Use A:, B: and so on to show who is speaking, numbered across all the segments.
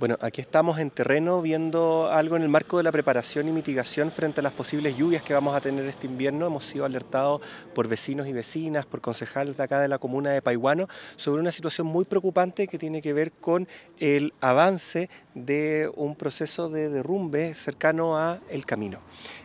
A: Bueno, aquí estamos en terreno viendo algo en el marco de la preparación y mitigación frente a las posibles lluvias que vamos a tener este invierno. Hemos sido alertados por vecinos y vecinas, por concejales de acá de la comuna de Paiguano, sobre una situación muy preocupante que tiene que ver con el avance de un proceso de derrumbe cercano a el camino.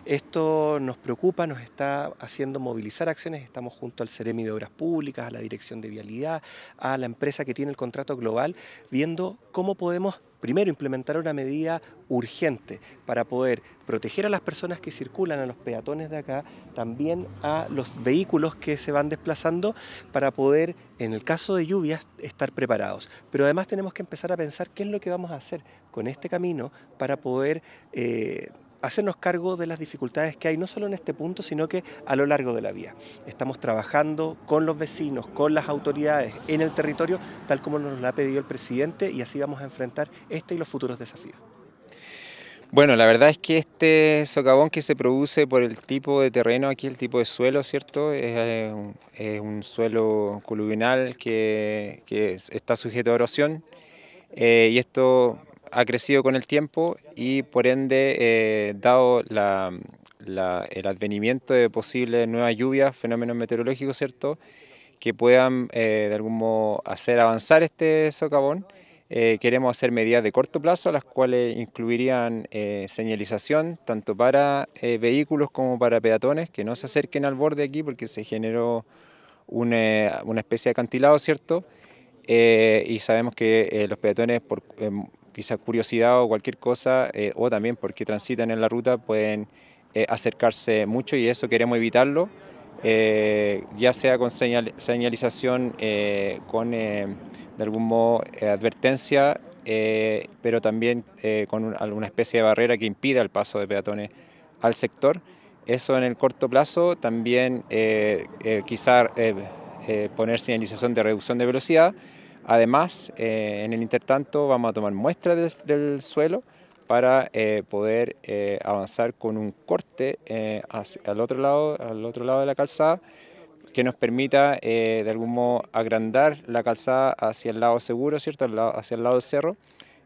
A: Esto nos preocupa, nos está haciendo movilizar acciones. Estamos junto al Ceremi de Obras Públicas, a la Dirección de Vialidad, a la empresa que tiene el contrato global, viendo cómo podemos Primero, implementar una medida urgente para poder proteger a las personas que circulan, a los peatones de acá, también a los vehículos que se van desplazando para poder, en el caso de lluvias, estar preparados. Pero además tenemos que empezar a pensar qué es lo que vamos a hacer con este camino para poder... Eh, hacernos cargo de las dificultades que hay, no solo en este punto, sino que a lo largo de la vía. Estamos trabajando con los vecinos, con las autoridades, en el territorio, tal como nos lo ha pedido el presidente, y así vamos a enfrentar este y los futuros desafíos.
B: Bueno, la verdad es que este socavón que se produce por el tipo de terreno aquí, el tipo de suelo, ¿cierto? Es, eh, un, suelo coluvinal que, está sujeto a erosión eh, y esto ha crecido con el tiempo y por ende, eh, dado el advenimiento de posibles nuevas lluvias, fenómenos meteorológicos, ¿cierto? que puedan eh, de algún modo hacer avanzar este socavón. Eh, queremos hacer medidas de corto plazo, las cuales incluirían señalización tanto para vehículos como para peatones, que no se acerquen al borde aquí porque se generó una, una especie de acantilado, ¿cierto? y sabemos que los peatones por, em, quizá curiosidad o cualquier cosa, eh, o también porque transitan en la ruta, pueden eh, acercarse mucho y eso queremos evitarlo, eh, ya sea con señalización, con de algún modo advertencia, pero también con alguna especie de barrera que impida el paso de peatones al sector. Eso en el corto plazo, también quizá poner señalización de reducción de velocidad, Además, eh, en el intertanto vamos a tomar muestras del, suelo para eh, poder eh, avanzar con un corte al, otro lado, al otro lado de la calzada que nos permita de algún modo agrandar la calzada hacia el lado seguro, ¿cierto? hacia el lado del cerro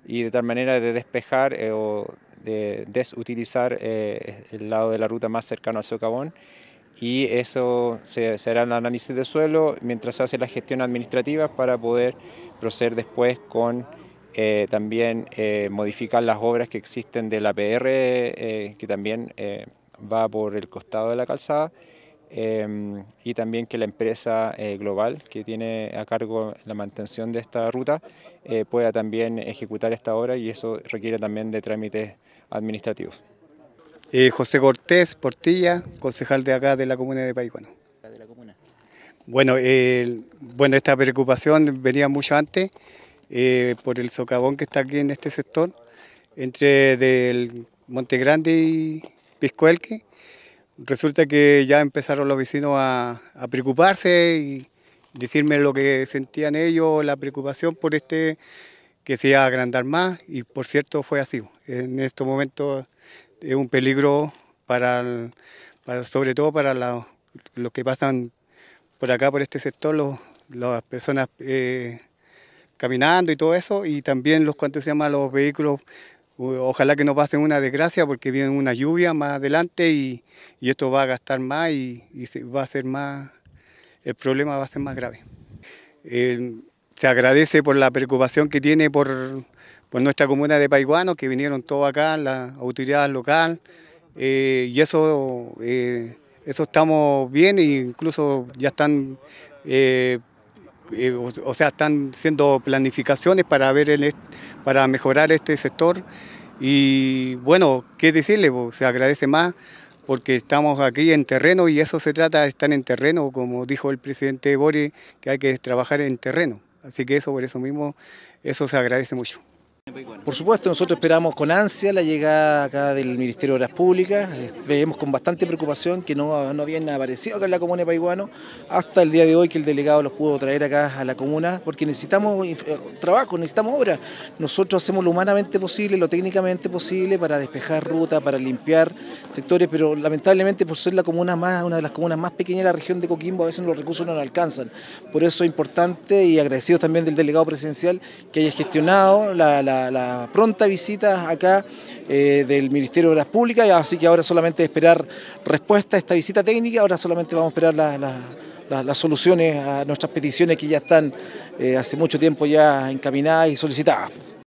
B: y de tal manera de despejar o de desutilizar el lado de la ruta más cercano al socavón y eso se, hará el análisis de suelo mientras se hace la gestión administrativa para poder proceder después con eh, también eh, modificar las obras que existen de la PR, eh, que también va por el costado de la calzada, y también que la empresa global que tiene a cargo la mantención de esta ruta pueda también ejecutar esta obra y eso requiere también de trámites administrativos.
C: Eh, José Cortés Portilla, concejal de acá de la comuna de Paicuano. Bueno, bueno, esta preocupación venía mucho antes eh, por el socavón que está aquí en este sector, entre del Monte Grande y Piscoelque. Resulta que ya empezaron los vecinos a, a preocuparse y decirme lo que sentían ellos, la preocupación por este que se iba a agrandar más y por cierto fue así. En estos momentos es un peligro para, sobre todo para los que pasan por acá, por este sector, las personas eh, caminando y todo eso, y también los, se llama?, los vehículos, ojalá que no pasen una desgracia porque viene una lluvia más adelante y, esto va a gastar más y, va a ser más, el problema va a ser más grave. Eh, se agradece por la preocupación que tiene por, por nuestra comuna de Paiguano, que vinieron todos acá, la autoridad local, eh, y eso, eh, eso estamos bien e incluso ya están, eh, o, sea, están siendo planificaciones para, ver el, para mejorar este sector. Y bueno, qué decirle, se agradece más porque estamos aquí en terreno y eso se trata de estar en terreno, como dijo el presidente Bori, que hay que trabajar en
D: terreno. Así que eso, por eso mismo, eso se agradece mucho. Por supuesto, nosotros esperamos con ansia la llegada acá del Ministerio de Obras Públicas. Vemos con bastante preocupación que no, no habían aparecido acá en la comuna de Paiguano hasta el día de hoy que el delegado los pudo traer acá a la comuna porque necesitamos eh, trabajo, necesitamos obra. Nosotros hacemos lo humanamente posible, lo técnicamente posible para despejar ruta, para limpiar sectores, pero lamentablemente por ser la comuna más, una de las comunas más pequeñas de la región de Coquimbo, a veces los recursos no alcanzan. Por eso es importante y agradecido también del delegado presidencial que haya gestionado la la, pronta visita acá eh, del Ministerio de Obras Públicas, así que ahora solamente esperar respuesta a esta visita técnica, ahora solamente vamos a esperar las soluciones a nuestras peticiones que ya están eh, hace mucho tiempo ya encaminadas y solicitadas.